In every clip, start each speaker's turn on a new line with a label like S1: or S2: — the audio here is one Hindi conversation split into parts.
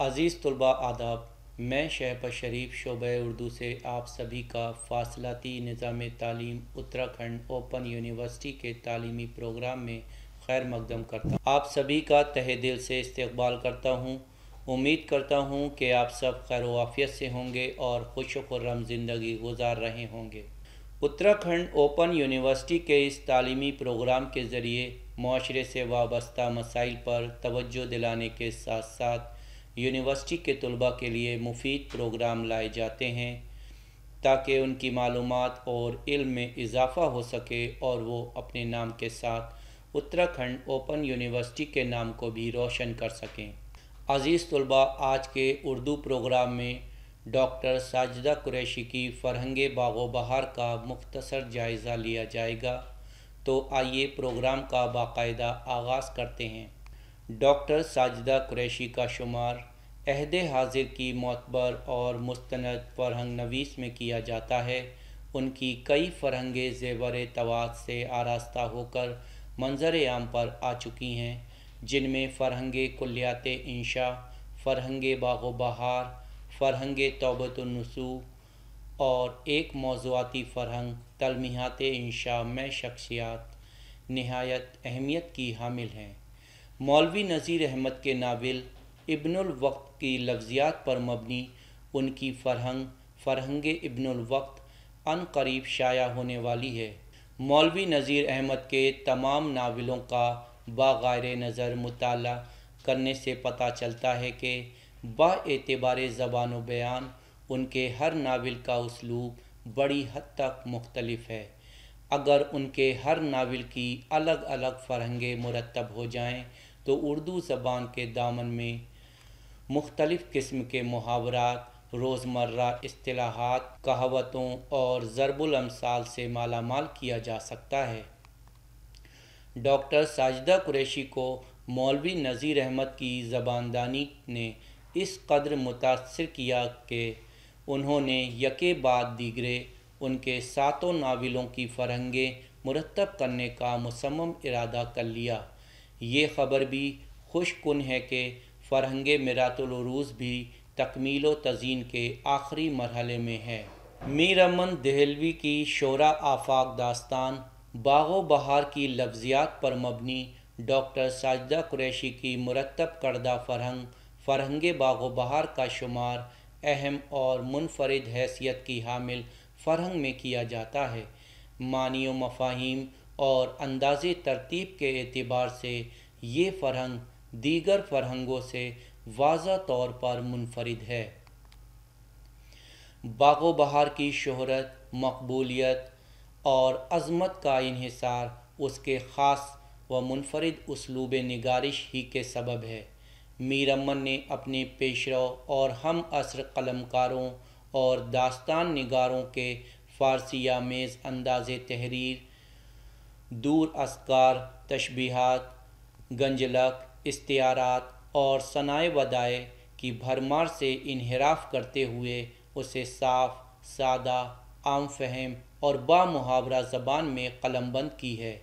S1: अज़ीज़ तलबा आदाब मैं शहब शरीफ शोब उर्दू से आप सभी का फासलाती निज़ाम तालीम उत्तराखंड ओपन यूनिवर्सिटी के तालीमी प्रोग्राम में खैर मकदम करता हूँ आप सभी का तहे दिल से इस्तबाल करता हूँ उम्मीद करता हूँ कि आप सब खैर वाफियत से होंगे और खुश खुर्रम ज़िंदगी गुजार रहे होंगे उत्तराखंड ओपन यूनिवर्सिटी के इस तालीमी प्रोग्राम के ज़रिए माशरे से वाबस्ता मसाइल पर तोज्जो दिलाने के साथ साथ यूनिवर्सिटी के तलबा के लिए मुफीद प्रोग्राम लाए जाते हैं ताकि उनकी मालूम और इल्म में इजाफ़ा हो सके और वो अपने नाम के साथ उत्तराखंड ओपन यूनिवर्सिटी के नाम को भी रोशन कर सकें अज़ीज़ तलबा आज के उर्दू प्रोग्राम में डॉक्टर साजदा कुरैशी की फरहंग बागो बहार का मुख्तसर जायज़ा लिया जाएगा तो आइए प्रोग्राम का बाकायदा आगाज़ करते हैं डॉक्टर साजिदा कुरैशी का शुमार अहद हाजिर की मतबर और मुस्ंद फरहंग नवीस में किया जाता है उनकी कई फरहंग जेवर तवाद से आरास्ता होकर मंजर आम पर आ चुकी हैं जिनमें फ़रहंग कुलियात इंशा फ़रहंग बाग बहार फ़रहंग तोबतनसू और एक मौजुआती फ़रहंग तलमियात इंशा में शख्सियात नहायत अहमियत की हामिल हैं मौलवी नज़ीर अहमद के नावल इब्नुल वक्त की लफ्ज़ियात पर मबनी उनकी फरहंग फरहंग वक्त अन करीब शाया होने वाली है मौलवी नज़ीर अहमद के तमाम नावलों का बागायर नज़र मताल करने से पता चलता है कि बातबार ज़बान बयान उनके हर नावल का उसलूब बड़ी हद तक मुख्तलफ है अगर उनके हर नावल की अलग अलग फ़रहंगे मुरतब हो जाएँ तो उर्दू ज़बान के दामन में मुख्तलिफ़ किस्म के मुहावरात रोज़मर्रा असलाहत कहावतों और ज़रबुलमसाल से माला माल किया जा सकता है डॉक्टर साजिदा कुरैशी को मौलवी नज़ीर अहमद की ज़बानदानी ने इस कदर मुतासर किया कि उन्होंने यके बाद दीगरे उनके सातों नावलों की फरहंगें मुरतब करने का मुसम इरादा कर लिया ये ख़बर भी खुश कन है कि फ़रहंग मरातलरूज़ भी तकमील व तज़ीन के आखिरी मरहले में है मीर अमन दहलवी की शोरा आफाक दास्तान बागो बहार की लफ्ज़ियात पर मबनी डॉक्टर साजदा कुरैशी की मुरतब करदा फ़रहंग फ़रहंग बागो बहार का शुमार अहम और मुनफरद हैसियत की हामिल फ़रहंग में किया जाता है मानियो मफाहिम और अंदाज़ तरतीब के अतबार से ये फरहंग दीगर फरहंगों से वाज तौर पर मुनफरद है बागो बहार की शहरत मकबूलियत और अजमत का इहिसार उसके ख़ास व मुनफरद उसलूब नगारिश ही के सबब है मीरमन ने अपने पेशरों और हम असर कलमकारों और दास्तान नगारों के फ़ारसी या मेज़ अंदाज़ तहरीर दूर असकार तशबीहात गंजलक इस्तियारात और सनाए वदाए की भरमार से इनहराफ करते हुए उसे साफ सादा आम फहम और बामुहावरा ज़बान में कलमबंद की है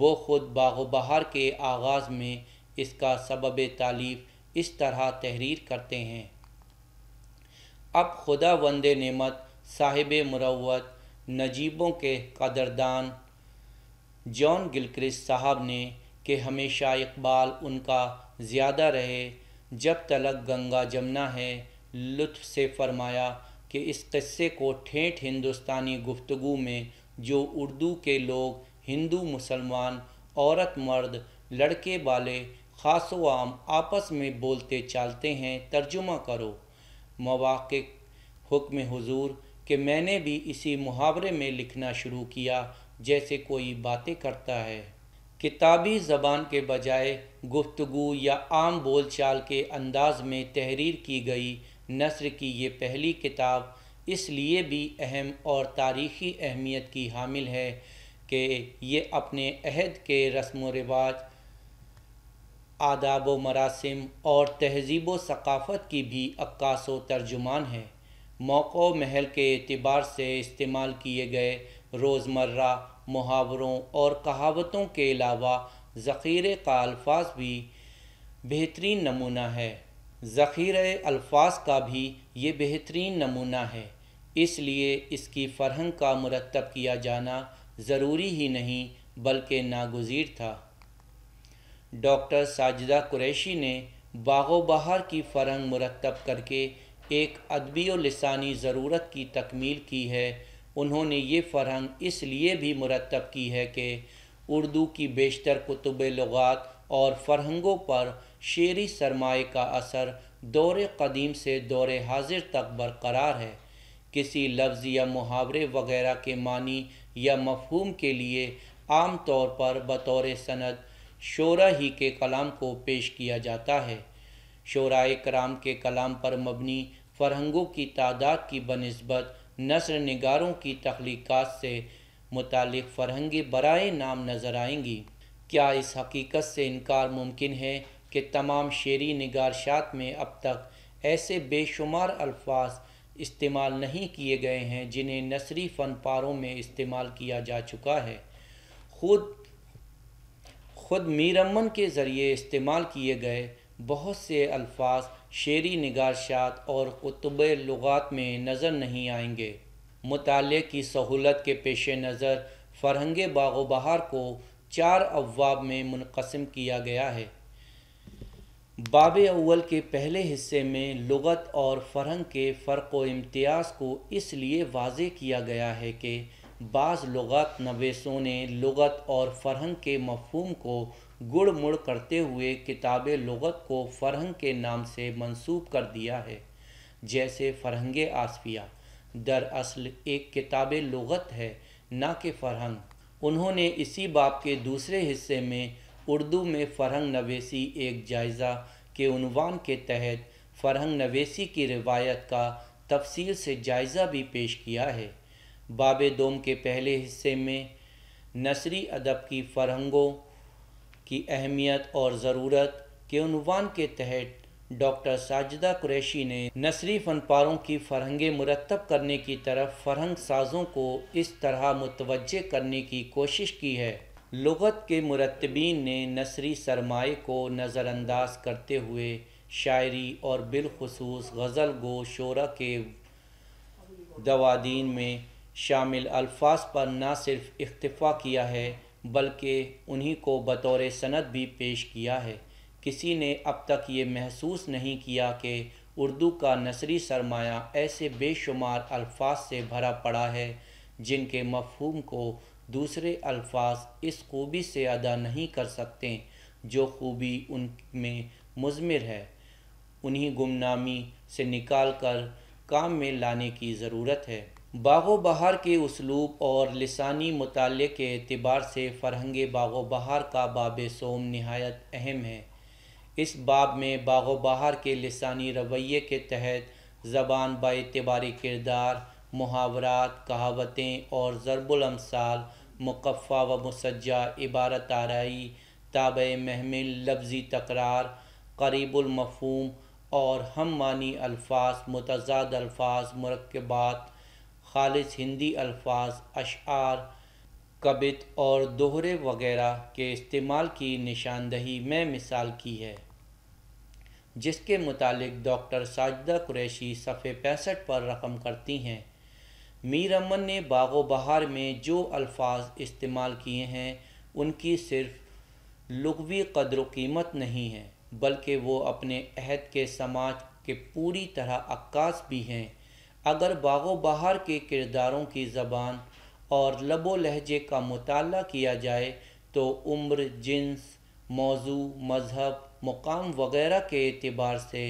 S1: वो ख़ुद बाग बहार के आगाज़ में इसका सबब तालीफ इस तरह तहरीर करते हैं अब खुदा वंद नेमत साहिब मुरवत नजीबों के कदरदान जॉन गिलक्रिस्ट साहब ने कि हमेशा इकबाल उनका ज़्यादा रहे जब तलक गंगा जमना है लुत्फ़ से फरमाया कि इस क़स्से को ठेठ हिंदुस्तानी गुफ्तगु में जो उर्दू के लोग हिंदू मुसलमान औरत मर्द लड़के वाले खास आम आपस में बोलते चालते हैं तर्जुमा करो मवाक़ हुक्म हुजूर कि मैंने भी इसी मुहावरे में लिखना शुरू किया जैसे कोई बातें करता है किताबी ज़बान के बजाय गुफ्तगु या आम बोलचाल के अंदाज में तहरीर की गई नसर की ये पहली किताब इसलिए भी अहम और तारीख़ी अहमियत की हामिल है कि ये अपने अहद के रस्म व रिवाज आदाब व मरासम और तहजीब सकाफ़त की भी अक्कास तर्जुमान है मौक़ महल के अतबार से इस्तेमाल किए गए रोज़मर्रा मुहावरों और कहावतों के अलावा ज़ख़ीरे का अल्फाज भी बेहतरीन नमूना है जख़ीरे अल्फाज का भी ये बेहतरीन नमूना है इसलिए इसकी फ़रहंग का मुरतब किया जाना ज़रूरी ही नहीं बल्कि नागजीर था डॉक्टर साजिदा कुरैशी ने बागो बहार की फ़रहंग मुरतब करके एक अदबी और लसानी ज़रूरत की तकमील की है उन्होंने ये फरहंग इसलिए भी मुरतब की है कि उर्दू की बेशतर कुतुब लगात और फरहंगों पर शेरी सरमाए का असर दौर कदीम से दौर हाजिर तक बरकरार है किसी लफ्ज़ या मुहावरे वगैरह के मानी या मफहूम के लिए आम तौर पर बतौर सनद शोरा ही के कलाम को पेश किया जाता है शोरा कराम के कलाम पर मबनी फरहंगों की तादाद की बनस्बत नसर नगारों की तख्लीक से मुतल फ़रहंगी बरए नाम नज़र आएंगी क्या इस हकीकत से इनकार मुमकिन है कि तमाम शेरी नगारशात में अब तक ऐसे बेशुमार अल्फाज इस्तेमाल नहीं किए गए हैं जिन्हें नसरी फ़न पारों में इस्तेमाल किया जा चुका है खुद खुद मीरमन के ज़रिए इस्तेमाल किए गए बहुत से अल्फाज शेरी नगारशात और कुतुब लगात में नज़र नहीं आएंगे मताले की सहूलत के पेश नज़र फरहंग बाग बहार को चार अवाब में मुनकसम किया गया है बाब अव्वल के पहले हिस्से में लगत और फरहंग के फ़र्क इम्तियाज़ को इसलिए वाज किया गया है कि बाज़ लगत नवेसों ने लगत और फरहंग के मफहम को गुड़ मुड़ करते हुए किताब लगत को फ़रहंग के नाम से मंसूब कर दिया है जैसे फ़रहंग आसफिया दरअसल एक किताब लगत है ना कि फ़रहंग उन्होंने इसी बाप के दूसरे हिस्से में उर्दू में फ़रहंग नवेसी एक जायज़ा के उनवान के तहत फ़रहंग नवेसी की रिवायत का तफसील से जायज़ा भी पेश किया है बाब दोम के पहले हिस्से में नसरी अदब की फ़रहंगों की अहमियत और ज़रूरत के उनवान के तहत डॉक्टर साजिदा कुरैशी ने नसरी फनपारों की फरहंगे मुरतब करने की तरफ फरहंग साजों को इस तरह मुतवजह करने की कोशिश की है लगत के मुरतबीन ने नसरी सरमाए को नज़रअंदाज करते हुए शायरी और बिलखसूस गज़ल गो शोरा के दवादीन में शामिल अल्फाज पर न सिर्फ इक्तफा किया है बल्कि उन्हीं को बतौर सनद भी पेश किया है किसी ने अब तक ये महसूस नहीं किया कि उर्दू का नसरी सरमाया ऐसे बेशुमार अल्फाज से भरा पड़ा है जिनके मफहम को दूसरे अल्फाज इस खूबी से अदा नहीं कर सकते जो खूबी उनमें मजमर है उन्हीं गुमनामी से निकाल कर काम में लाने की ज़रूरत है बागो बहार के उसलूब और लसानी मुताल के अतबार से फ़रहंग बागो बहार का बाब सोम नहायत अहम है इस बाब में बागो बहार के लसानी रवैये के तहत ज़बान बातबारी किरदार मुहावरात कहावतें और ज़रबुलमसाल मुकफ़ा व मुसजा इबारत आरई ताब महमिल लफ्ज़ी तकरार करीबुलमफूम और हम मानी अल्फाज मतजाद अल्फाज मरकबात खालिश हिंदी अल्फाज अशार कबित और दोहरे वगैरह के इस्तेमाल की निशानदही में मिसाल की है जिसके मुतालिक डॉक्टर साजदा कुरैशी सफ़े पैंसठ पर रकम करती हैं मीर अमन ने बागो बहार में जो अल्फाज इस्तेमाल किए हैं उनकी सिर्फ लघवी कदर कीमत नहीं है बल्कि वो अपने अहद के समाज के पूरी तरह अक्कास भी हैं अगर बागो बहार के किरदारों की ज़बान और लबो लहजे का मताल किया जाए तो उम्र जिन्स मौजू मज़हब मुकाम वगैरह के अतबार से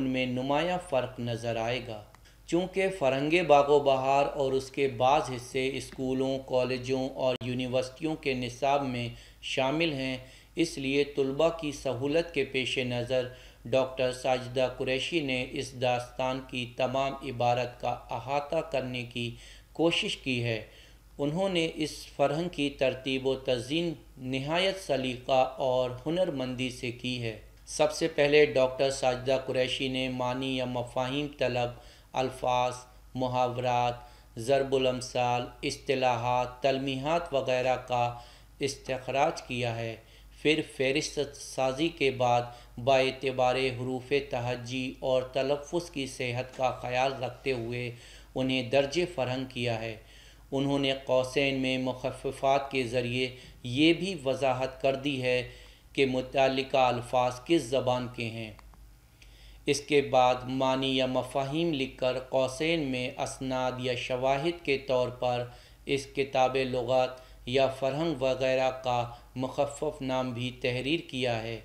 S1: उनमें नुमाया फ़र्क नज़र आएगा चूँकि फरंगे बागो बहार और उसके बाद हिस्से स्कूलों कॉलेजों और यूनिवर्सिटियों के निसाब में शामिल हैं इसलिए तलबा की सहूलत के पेश नज़र डॉक्टर साजिदा कुरैशी ने इस दास्तान की तमाम इबारत का अहाता करने की कोशिश की है उन्होंने इस फरहंग की तरतीब व तजीन नहायत सलीका और हुनरमंदी से की है सबसे पहले डॉक्टर साजदा कुरैशी ने मानी या मफाहिम तलब अल्फाज मुहावरात ज़रबुलमसाल असलाहत तलमीहत वगैरह का इस्तखराज किया है फिर फहरिस्त साजी के बाद बातबार हरूफ तहजी और तलफ़ की सेहत का ख्याल रखते हुए उन्हें दर्ज फरहंग किया है उन्होंने कौसैन में मखफ़ात के ज़रिए ये भी वजाहत कर दी है कि मुतल अल्फाज किस ज़बान के हैं इसके बाद मानी या मफाहिम लिखकर कौसैन में असनाद या शवाहद के तौर पर इस किताब लगात या फरहंग वगैरह का मखफ़ नाम भी तहरीर किया है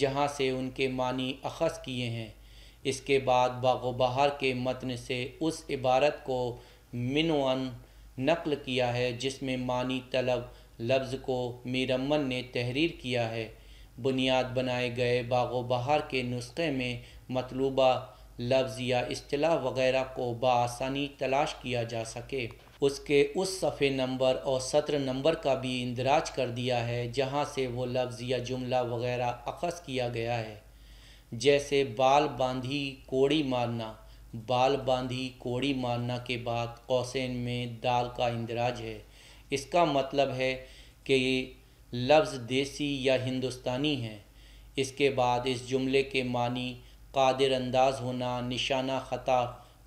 S1: जहाँ से उनके मानी अखज़ किए हैं इसके बाद बाग बहार के मतन से उस इबारत को मिनवन नकल किया है जिसमें मानी तलब लफ्ज़ को मीरमन ने तहरीर किया है बुनियाद बनाए गए बाग बहार के नुस्खे में मतलूबा लफ्ज़ या अतलाह वगैरह को बसानी तलाश किया जा सके उसके उस सफ़े नंबर और सत्र नंबर का भी इंदराज कर दिया है जहाँ से वो लफ्ज़ या जुमला वगैरह अखज़ किया गया है जैसे बाल बांधी कोड़ी मारना बाल बांधी कोड़ी मारना के बाद कौसेन में दाल का इंदराज है इसका मतलब है कि लफ्ज़ देसी या हिंदुस्तानी है इसके बाद इस जुमले के मानी कादिर अंदाज होना निशाना ख़ता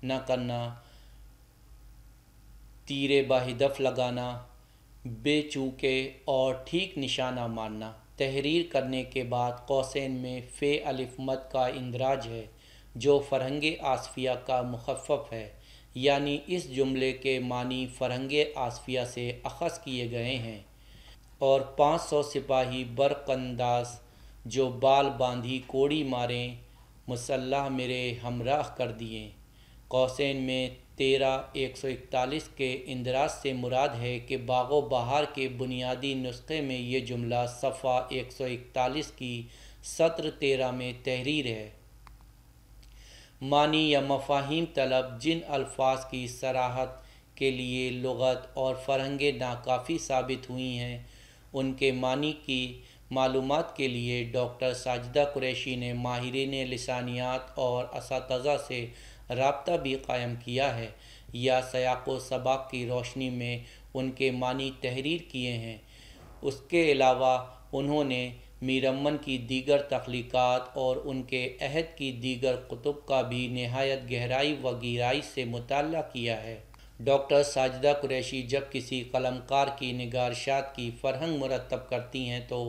S1: न करना तीरे बाहिदफ लगाना बेचूके और ठीक निशाना मानना तहरीर करने के बाद कौसैन में फ़े अलिफमत का इंदराज है जो फरहंग आसफिया का मुखफ़ है यानी इस जुमले के मानी फरहंग आसफिया से अखज़ किए गए हैं और पाँच सौ सिपाही बरकंदाज जो बाल बांधी कोड़ी मारें मुसल्ह मेरे हमराह कर दिए कौसैन में तेरह एक सौ इकतालीस के इंदराज से मुराद है कि बागो बहार के बुनियादी नुस्खे में ये जुमला सफ़ा एक सौ इकतालीस की सत्र तेरह में तहरीर है मानी या मफाहिम तलब जिन अल्फाज की सराहत के लिए लगत और फरहंगे नाकाफ़ी साबित हुई हैं उनके मानी की मालूम के लिए डॉक्टर साजिदा कुरैशी ने माहरीन लसानियात और इस से रबता भी कायम किया है या सयाको सबाक की रोशनी में उनके मानी तहरीर किए हैं उसके अलावा उन्होंने मीरमन की दीगर तख्लीक़ात और उनके अहद की दीगर कुतुब का भी नहायत गहराई व गहराई से मुताल किया है डॉक्टर साजदा कुरैशी जब किसी कलमकार की निगारशात की फरहंग मुरतब करती हैं तो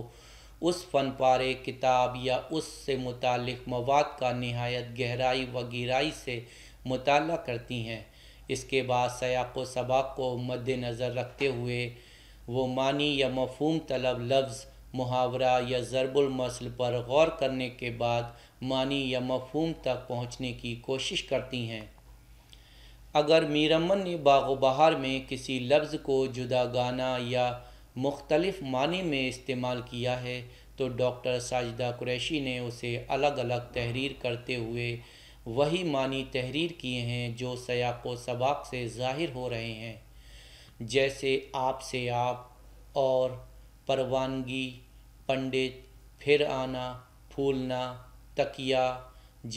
S1: उस फन पारे किताब या उससे मुतल मवाद का नहायत गहराई व गहराई से मुताल करती हैं इसके बाद सयाको सबाक को मद्द नज़र रखते हुए वो मानी या मफहम तलब लफ्ज़ मुहावरा या ज़रबुलमसल पर गौर करने के बाद मानी या मफहम तक पहुँचने की कोशिश करती हैं अगर मीरमन ने बाग बहार में किसी लफ्ज़ को जुदा गाना या मुख्तलिफ मानी में इस्तेमाल किया है तो डॉक्टर साजिदा कुरैशी ने उसे अलग अलग तहरीर करते हुए वही मानी तहरीर किए हैं जो सयाक व सबाक से ज़ाहिर हो रहे हैं जैसे आप से आप और परवानगी पंडित फिर आना फूलना तकिया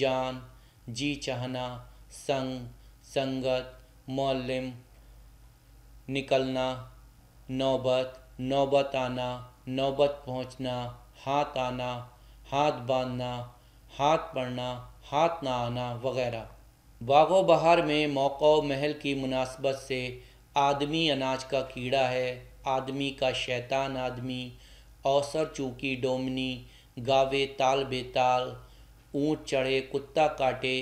S1: जान जी चाहना संग संगत मौलम निकलना नौबत नौबत आना नौबत पहुंचना हाथ आना हाथ बांधना हाथ पड़ना हाथ ना आना वगैरह बागो बहार में मौक़ महल की मुनासबत से आदमी अनाज का कीड़ा है आदमी का शैतान आदमी औसर चूकी डोमनी गावे ताल बेताल ऊँट चढ़े कुत्ता काटे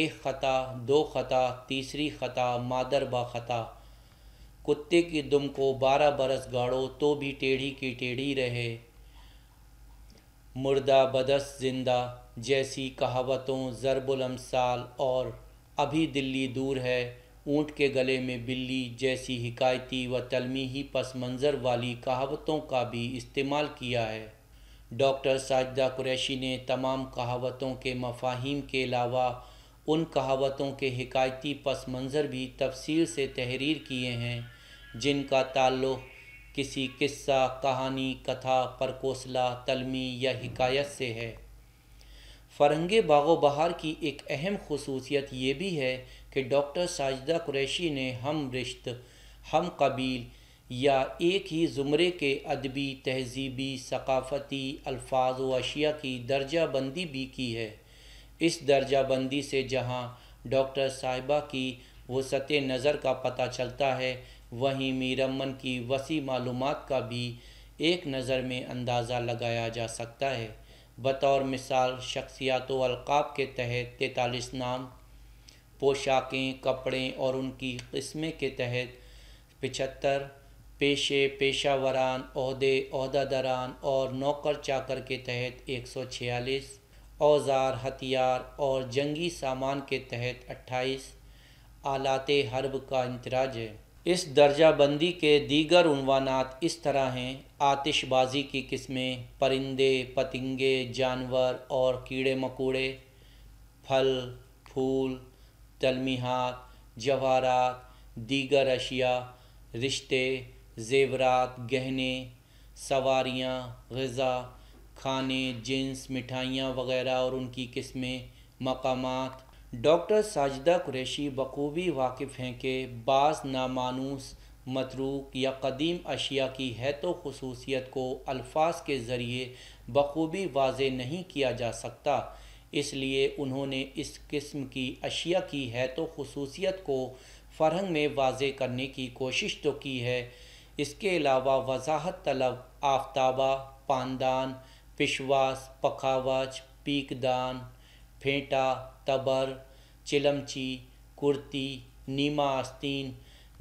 S1: एक ख़ता दो ख़ता तीसरी ख़ता मादर बा ख़ता कुत्ते की दुम को बारह बरस गाड़ो तो भी टेढ़ी की टेढ़ी रहे मुर्दा बदस जिंदा जैसी कहावतों ज़रबुलमसाल और अभी दिल्ली दूर है ऊँट के गले में बिल्ली जैसी हिकायती व तलमी ही पस मंज़र वाली कहावतों का भी इस्तेमाल किया है डॉक्टर साजदा कुरैशी ने तमाम कहावतों के मफाहिम के अलावा उन कहावतों के हिकायती पस मंज़र भी तफसील से तहरीर किए हैं जिनका ताल्लुक़ किसी किस्सा कहानी कथा परकोसला तलमी या हिकायत से है फरंगे बागो बहार की एक अहम खसूसियत ये भी है कि डॉक्टर साजदा कुरैशी ने हम रिश्त हम कबील या एक ही ज़ुमरे के अदबी तहज़ीबी सकाफ़ती अल्फाज व अशिया की दर्जा बंदी भी की है इस दर्जाबंदी से जहां डॉक्टर साहिबा की वो सत्य नज़र का पता चलता है वहीं मीरमन की वसी मालूम का भी एक नज़र में अंदाज़ा लगाया जा सकता है बतौर मिसाल शख्सियात अलकाब के तहत तैतालीस नाम पोशाकें कपड़े और उनकी कस्में के तहत पचहत्तर पेशे पेशा वरान अहदे अहदा दरान और नौकर चाकर के तहत एक सौ छियालीस औज़ार हथियार और जंगी सामान के तहत 28 आलात हर्ब का इंदराज है इस दर्जाबंदी के दीगर उनवानात इस तरह हैं आतिशबाजी की किस्में परिंदे पतंगे जानवर और कीड़े मकोड़े फल फूल तलमीहत जवारात दीगर अशिया रिश्ते जेवरात गहने सवारियाँ गज़ा खाने जिन्स मिठाइयाँ वगैरह और उनकी किस्में मकाम डॉक्टर साजिदा कुरैशी बखूबी वाकिफ़ हैं कि बास नामानूस मतरूक या कदीम अशिया की है तो खसूसियत को अल्फाज के ज़रिए बखूबी वाज नहीं किया जा सकता इसलिए उन्होंने इस किस्म की अशिया की है तो खसूसियत को फ़रहंग में वाज करने की कोशिश तो की है इसके अलावा वजाहत तलब आफ्ताबा पानदान पिशवास पखावज पीकदान फेंटा तबर चिलमची कुर्ती नीमा आस्तीन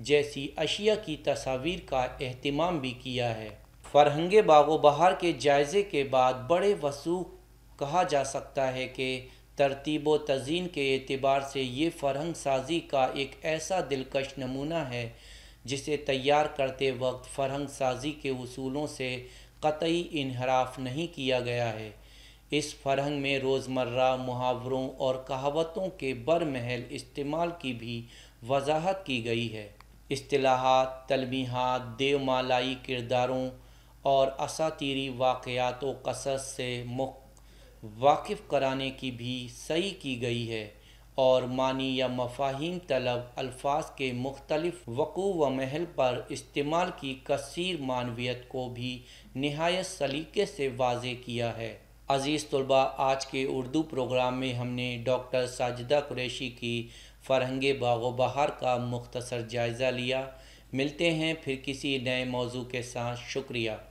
S1: जैसी अशिया की तस्वीर का अहतमाम भी किया है फरहंगे बागो बहार के जायज़े के बाद बड़े वसूख कहा जा सकता है कि तरतीब व तजीन के अतबार से ये फरहंग साजी का एक ऐसा दिलकश नमूना है जिसे तैयार करते वक्त फरहंग साजी के असूलों से कतई इनहराफ नहीं किया गया है इस फरहंग में रोज़मर्रा मुहावरों और कहावतों के बर महल इस्तेमाल की भी वजाहत की गई है अतलाहत तलमीहत देवमालाई किरदारों और असातीरी वाक़ात कसर से मुख वाकिफ़ कराने की भी सही की गई है और मानी या मफाहिम तलब अल्फाज के मुख्तलिफ वक़ू व महल पर इस्तेमाल की कसर मानवियत को भी नहायत सलीके से वाज किया है अज़ीज़ तलबा आज के उर्दू प्रोग्राम में हमने डॉक्टर साजिदा कुरैशी की फ़रहंग बाग बहार का मुख्तसर जायज़ा लिया मिलते हैं फिर किसी नए मौजू के साथ शुक्रिया